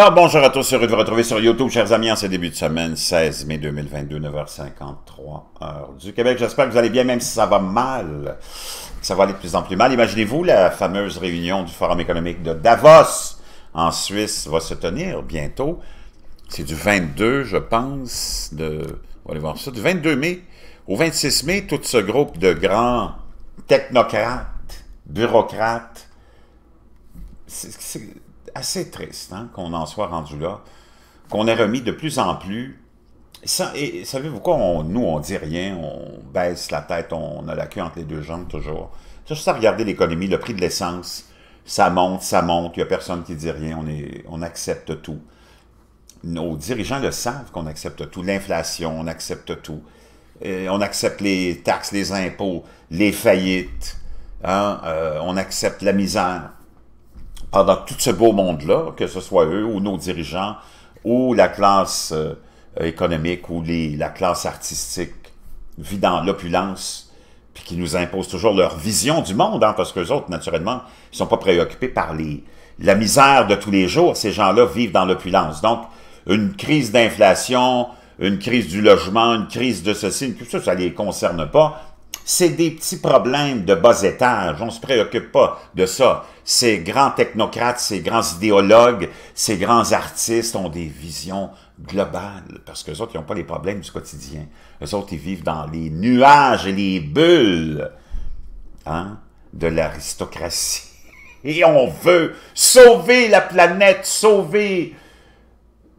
Alors bonjour à tous, heureux de vous retrouver sur YouTube, chers amis, en ce début de semaine, 16 mai 2022, 9h53, heure du Québec. J'espère que vous allez bien, même si ça va mal, ça va aller de plus en plus mal. Imaginez-vous, la fameuse réunion du Forum économique de Davos en Suisse va se tenir bientôt. C'est du 22, je pense, de, voir ça, du 22 mai au 26 mai, tout ce groupe de grands technocrates, bureaucrates, c'est assez triste hein, qu'on en soit rendu là, qu'on ait remis de plus en plus. Ça, et savez-vous quoi? On, nous, on dit rien, on baisse la tête, on a la queue entre les deux jambes toujours. Juste à regarder l'économie, le prix de l'essence, ça monte, ça monte, il n'y a personne qui dit rien, on, est, on accepte tout. Nos dirigeants le savent qu'on accepte tout, l'inflation, on accepte tout. Euh, on accepte les taxes, les impôts, les faillites, hein, euh, on accepte la misère pendant tout ce beau monde-là, que ce soit eux ou nos dirigeants, ou la classe euh, économique, ou la classe artistique vit dans l'opulence, puis qui nous impose toujours leur vision du monde, hein, parce que les autres, naturellement, ils sont pas préoccupés par les, la misère de tous les jours. Ces gens-là vivent dans l'opulence. Donc, une crise d'inflation, une crise du logement, une crise de ceci, tout ça, ne les concerne pas. C'est des petits problèmes de bas étage. On ne se préoccupe pas de ça. Ces grands technocrates, ces grands idéologues, ces grands artistes ont des visions globales parce que autres, ils n'ont pas les problèmes du quotidien. Les autres, ils vivent dans les nuages et les bulles hein, de l'aristocratie. Et on veut sauver la planète, sauver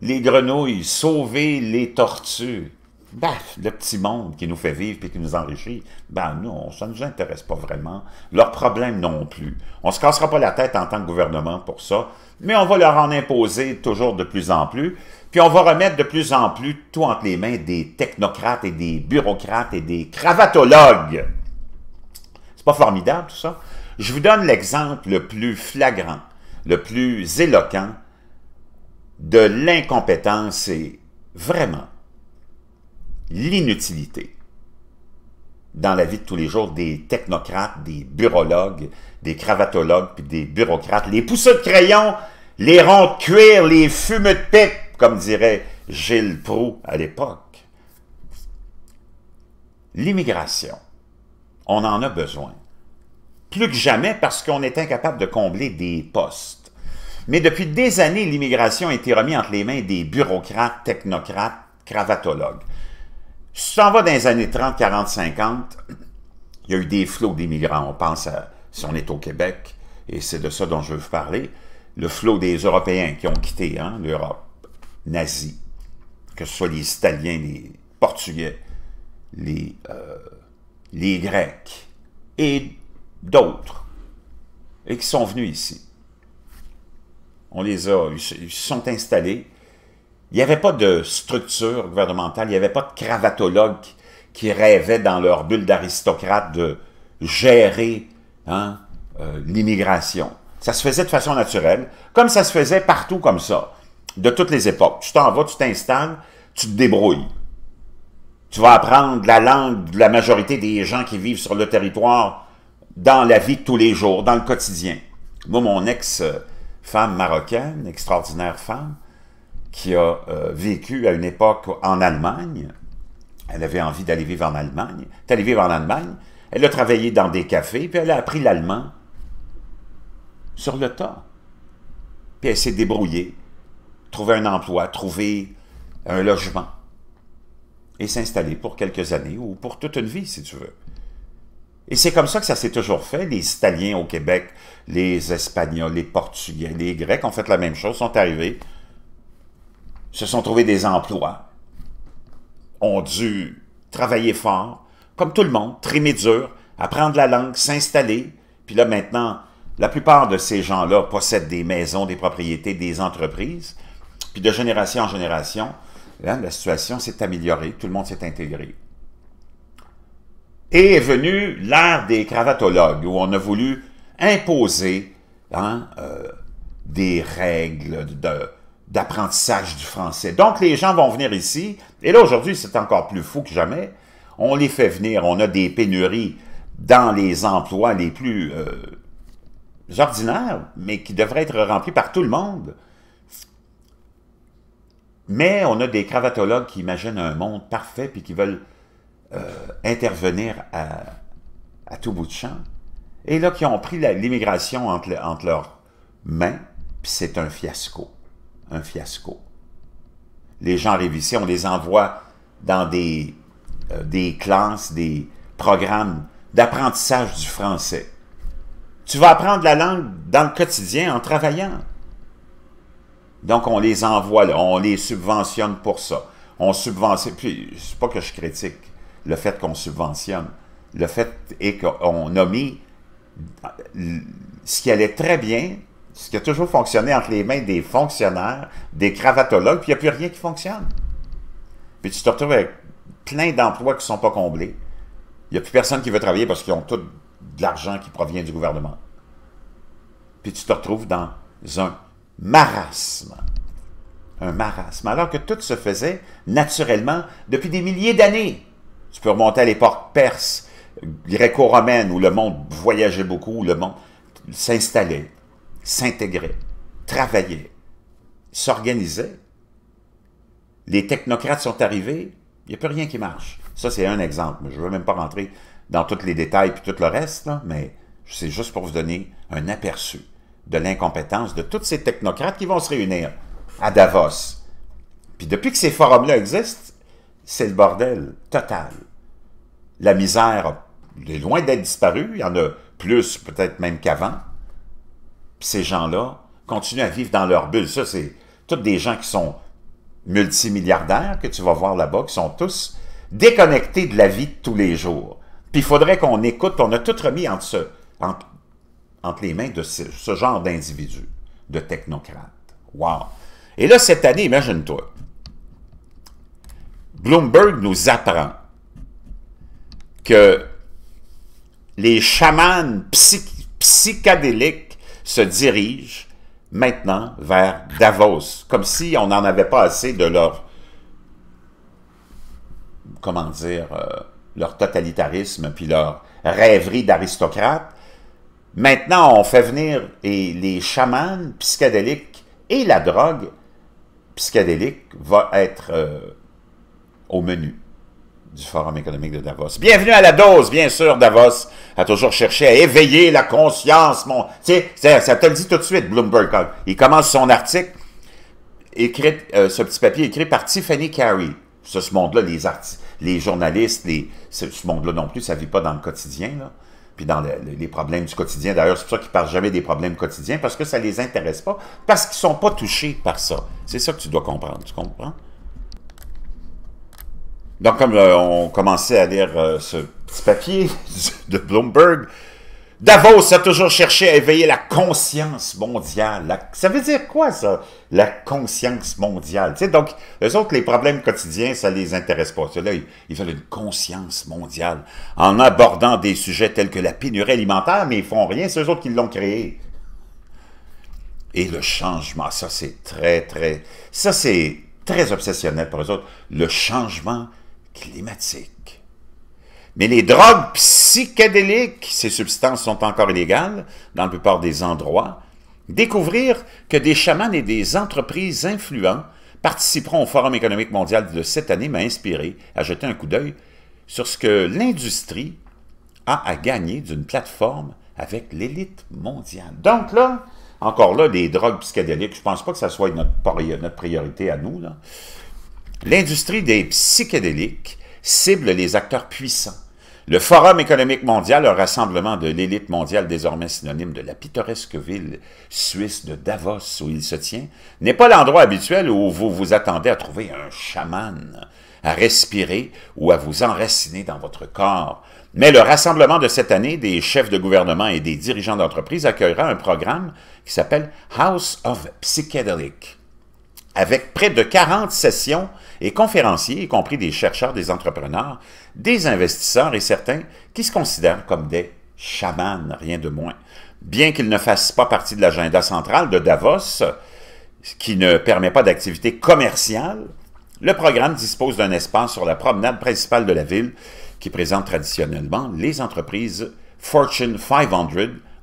les grenouilles, sauver les tortues. Ben, le petit monde qui nous fait vivre et qui nous enrichit, ben non, ça ne nous intéresse pas vraiment. Leurs problèmes non plus. On ne se cassera pas la tête en tant que gouvernement pour ça, mais on va leur en imposer toujours de plus en plus, puis on va remettre de plus en plus tout entre les mains des technocrates et des bureaucrates et des cravatologues. C'est pas formidable tout ça? Je vous donne l'exemple le plus flagrant, le plus éloquent de l'incompétence et vraiment l'inutilité dans la vie de tous les jours des technocrates, des bureaulogues, des cravatologues, puis des bureaucrates, les pousseux de crayon, les ronds de cuir, les fumeux de pipe, comme dirait Gilles Proux à l'époque. L'immigration, on en a besoin. Plus que jamais parce qu'on est incapable de combler des postes. Mais depuis des années, l'immigration a été remise entre les mains des bureaucrates, technocrates, cravatologues. Si tu va dans les années 30, 40, 50, il y a eu des flots d'immigrants. On pense à, si on est au Québec, et c'est de ça dont je veux vous parler, le flot des Européens qui ont quitté hein, l'Europe nazie, que ce soit les Italiens, les Portugais, les, euh, les Grecs et d'autres, et qui sont venus ici. On les a, ils se sont installés, il n'y avait pas de structure gouvernementale, il n'y avait pas de cravatologues qui rêvaient dans leur bulle d'aristocrate de gérer hein, euh, l'immigration. Ça se faisait de façon naturelle, comme ça se faisait partout comme ça, de toutes les époques. Tu t'en vas, tu t'installes, tu te débrouilles. Tu vas apprendre la langue de la majorité des gens qui vivent sur le territoire dans la vie de tous les jours, dans le quotidien. Moi, mon ex-femme marocaine, extraordinaire femme, qui a euh, vécu à une époque en Allemagne. Elle avait envie d'aller vivre en Allemagne. Elle est vivre en Allemagne. Elle a travaillé dans des cafés, puis elle a appris l'allemand sur le tas. Puis elle s'est débrouillée, trouver un emploi, trouver un logement et s'installer pour quelques années ou pour toute une vie, si tu veux. Et c'est comme ça que ça s'est toujours fait. Les Italiens au Québec, les Espagnols, les Portugais, les Grecs ont fait la même chose, sont arrivés, se sont trouvés des emplois, ont dû travailler fort, comme tout le monde, trimer dur, apprendre la langue, s'installer. Puis là, maintenant, la plupart de ces gens-là possèdent des maisons, des propriétés, des entreprises. Puis de génération en génération, la situation s'est améliorée, tout le monde s'est intégré. Et est venue l'ère des cravatologues, où on a voulu imposer hein, euh, des règles de, d'apprentissage du français. Donc, les gens vont venir ici, et là, aujourd'hui, c'est encore plus fou que jamais. On les fait venir, on a des pénuries dans les emplois les plus euh, ordinaires, mais qui devraient être remplis par tout le monde. Mais on a des cravatologues qui imaginent un monde parfait puis qui veulent euh, intervenir à, tout bout de champ. Et là, qui ont pris l'immigration entre, entre leurs mains, puis c'est un fiasco un fiasco. Les gens révisés, on les envoie dans des, euh, des classes, des programmes d'apprentissage du français. Tu vas apprendre la langue dans le quotidien en travaillant. Donc, on les envoie, là, on les subventionne pour ça. On subventionne. Puis, c'est pas que je critique le fait qu'on subventionne. Le fait est qu'on a mis ce qui allait très bien ce qui a toujours fonctionné entre les mains des fonctionnaires, des cravatologues, puis il n'y a plus rien qui fonctionne. Puis tu te retrouves avec plein d'emplois qui ne sont pas comblés. Il n'y a plus personne qui veut travailler parce qu'ils ont tout de l'argent qui provient du gouvernement. Puis tu te retrouves dans un marasme. Un marasme. Alors que tout se faisait naturellement depuis des milliers d'années. Tu peux remonter à l'époque perse, gréco-romaine, où le monde voyageait beaucoup, où le monde s'installait s'intégrer, travailler, s'organiser. Les technocrates sont arrivés, il n'y a plus rien qui marche. Ça, c'est un exemple. mais Je ne veux même pas rentrer dans tous les détails et tout le reste, mais c'est juste pour vous donner un aperçu de l'incompétence de tous ces technocrates qui vont se réunir à Davos. Puis depuis que ces forums-là existent, c'est le bordel total. La misère est loin d'être disparue, il y en a plus peut-être même qu'avant, ces gens-là continuent à vivre dans leur bulle. Ça, c'est tous des gens qui sont multimilliardaires que tu vas voir là-bas, qui sont tous déconnectés de la vie de tous les jours. Puis il faudrait qu'on écoute, on a tout remis entre, entre, les mains de ce, genre d'individus, de technocrates. Wow! Et là, cette année, imagine-toi, Bloomberg nous apprend que les chamans psych psychédéliques se dirigent maintenant vers Davos, comme si on n'en avait pas assez de leur, comment dire, euh, leur totalitarisme, puis leur rêverie d'aristocrate. Maintenant, on fait venir et les chamans psychédéliques et la drogue psychédélique va être euh, au menu du Forum économique de Davos. Bienvenue à la dose, bien sûr, Davos a toujours cherché à éveiller la conscience. Mon, ça, te le dit tout de suite, Bloomberg. Il commence son article, écrit, euh, ce petit papier écrit par Tiffany Carey. Ce, ce monde-là, les artistes, les journalistes, les, ce, monde-là non plus, ça ne vit pas dans le quotidien, Puis dans les problèmes du quotidien. D'ailleurs, c'est pour ça qu'ils parlent jamais des problèmes quotidiens, parce que ça ne les intéresse pas, parce qu'ils ne sont pas touchés par ça. C'est ça que tu dois comprendre, tu comprends? Donc, comme euh, on commençait à lire euh, ce petit papier de Bloomberg, Davos a toujours cherché à éveiller la conscience mondiale. Ça veut dire quoi, ça? La conscience mondiale. donc, eux autres, les problèmes quotidiens, ça les intéresse pas. Là, ils, veulent une conscience mondiale en abordant des sujets tels que la pénurie alimentaire, mais ils font rien, c'est eux autres qui l'ont créé. Et le changement, ça, c'est très, très... Ça, c'est très obsessionnel pour eux autres. Le changement climatique. Mais les drogues psychédéliques, ces substances sont encore illégales dans la plupart des endroits. Découvrir que des chamans et des entreprises influents participeront au Forum économique mondial de cette année m'a inspiré à jeter un coup d'œil sur ce que l'industrie a à gagner d'une plateforme avec l'élite mondiale. Donc là, encore là, les drogues psychédéliques, je ne pense pas que ça soit notre, notre priorité à nous. Là. L'industrie des psychédéliques cible les acteurs puissants. Le Forum économique mondial, un rassemblement de l'élite mondiale désormais synonyme de la pittoresque ville suisse de Davos où il se tient, n'est pas l'endroit habituel où vous vous attendez à trouver un chaman, à respirer ou à vous enraciner dans votre corps. Mais le rassemblement de cette année des chefs de gouvernement et des dirigeants d'entreprise accueillera un programme qui s'appelle House of Psychedelic, avec près de 40 sessions et conférenciers, y compris des chercheurs, des entrepreneurs, des investisseurs et certains qui se considèrent comme des chamans, rien de moins. Bien qu'ils ne fassent pas partie de l'agenda central de Davos, qui ne permet pas d'activité commerciale, le programme dispose d'un espace sur la promenade principale de la ville qui présente traditionnellement les entreprises Fortune 500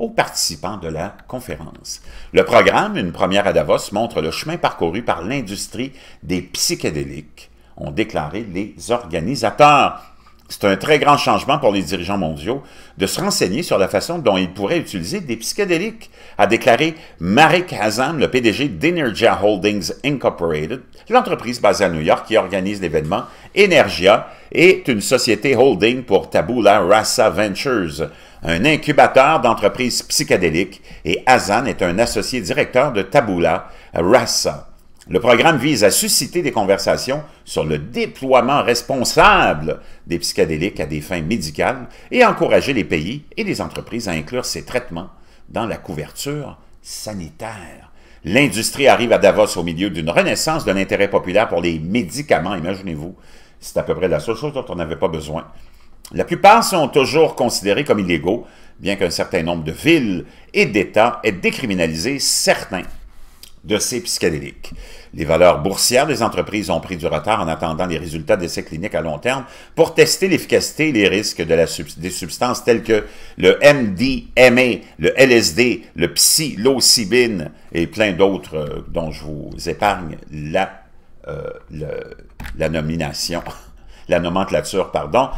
aux participants de la conférence. Le programme, une première à Davos, montre le chemin parcouru par l'industrie des psychédéliques, ont déclaré les organisateurs. C'est un très grand changement pour les dirigeants mondiaux de se renseigner sur la façon dont ils pourraient utiliser des psychédéliques, a déclaré Marek Hazan, le PDG d'Energia Holdings Incorporated, l'entreprise basée à New York qui organise l'événement. Energia est une société holding pour Tabula Rasa Ventures, un incubateur d'entreprises psychédéliques, et Hazan est un associé directeur de Tabula Rasa. Le programme vise à susciter des conversations sur le déploiement responsable des psychédéliques à des fins médicales et encourager les pays et les entreprises à inclure ces traitements dans la couverture sanitaire. L'industrie arrive à Davos au milieu d'une renaissance de l'intérêt populaire pour les médicaments, imaginez-vous. C'est à peu près la seule chose dont on n'avait pas besoin la plupart sont toujours considérés comme illégaux, bien qu'un certain nombre de villes et d'États aient décriminalisé certains de ces psychédéliques. Les valeurs boursières des entreprises ont pris du retard en attendant les résultats d'essais cliniques à long terme pour tester l'efficacité et les risques de la des substances telles que le MDMA, le LSD, le psilocybine et plein d'autres euh, dont je vous épargne la, euh, la nomination, la nomenclature, pardon.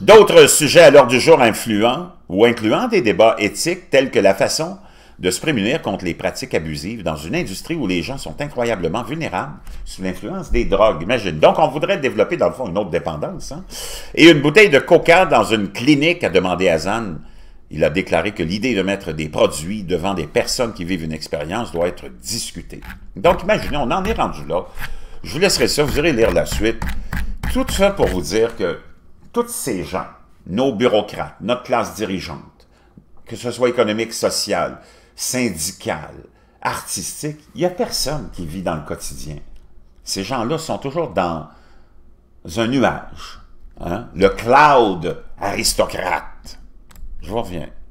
D'autres sujets à l'ordre du jour influents ou incluant des débats éthiques tels que la façon de se prémunir contre les pratiques abusives dans une industrie où les gens sont incroyablement vulnérables sous l'influence des drogues. imaginez. Donc, on voudrait développer, dans le fond, une autre dépendance. Hein. Et une bouteille de coca dans une clinique, a demandé à Zan. Il a déclaré que l'idée de mettre des produits devant des personnes qui vivent une expérience doit être discutée. Donc, imaginez, on en est rendu là. Je vous laisserai ça, vous irez lire la suite. Tout ça pour vous dire que tous ces gens, nos bureaucrates, notre classe dirigeante, que ce soit économique, sociale, syndicale, artistique, il n'y a personne qui vit dans le quotidien. Ces gens-là sont toujours dans un nuage. Hein? Le cloud aristocrate. Je reviens.